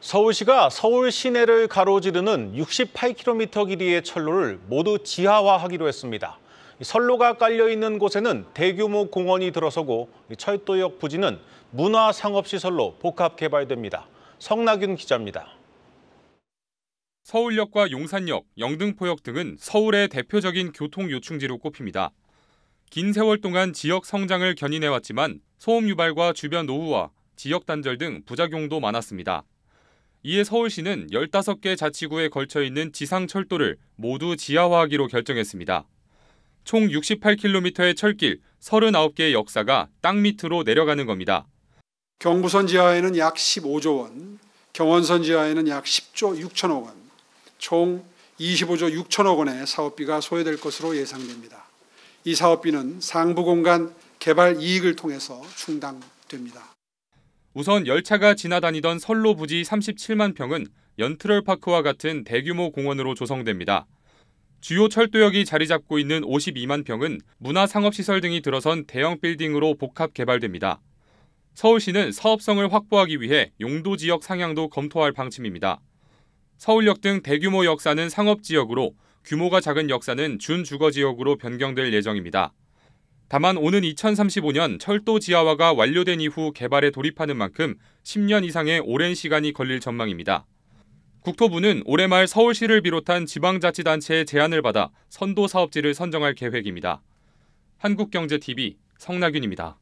서울시가 서울 시내를 가로지르는 68km 길이의 철로를 모두 지하화하기로 했습니다. 선로가 깔려있는 곳에는 대규모 공원이 들어서고 철도역 부지는 문화상업시설로 복합개발됩니다. 성나균 기자입니다. 서울역과 용산역, 영등포역 등은 서울의 대표적인 교통 요충지로 꼽힙니다. 긴 세월 동안 지역 성장을 견인해왔지만 소음 유발과 주변 노후화, 지역 단절 등 부작용도 많았습니다. 이에 서울시는 15개 자치구에 걸쳐 있는 지상 철도를 모두 지하화하기로 결정했습니다. 총 68km의 철길 39개의 역사가 땅 밑으로 내려가는 겁니다. 경부선 지하에는 약 15조 원, 경원선 지하에는 약 10조 6천억 원, 총 25조 6천억 원의 사업비가 소요될 것으로 예상됩니다. 이 사업비는 상부 공간 개발 이익을 통해서 충당됩니다. 우선 열차가 지나다니던 선로 부지 37만 평은 연트럴파크와 같은 대규모 공원으로 조성됩니다. 주요 철도역이 자리 잡고 있는 52만 평은 문화상업시설 등이 들어선 대형 빌딩으로 복합 개발됩니다. 서울시는 사업성을 확보하기 위해 용도 지역 상향도 검토할 방침입니다. 서울역 등 대규모 역사는 상업지역으로 규모가 작은 역사는 준주거지역으로 변경될 예정입니다. 다만 오는 2035년 철도 지하화가 완료된 이후 개발에 돌입하는 만큼 10년 이상의 오랜 시간이 걸릴 전망입니다. 국토부는 올해 말 서울시를 비롯한 지방자치단체의 제안을 받아 선도 사업지를 선정할 계획입니다. 한국경제TV 성나균입니다.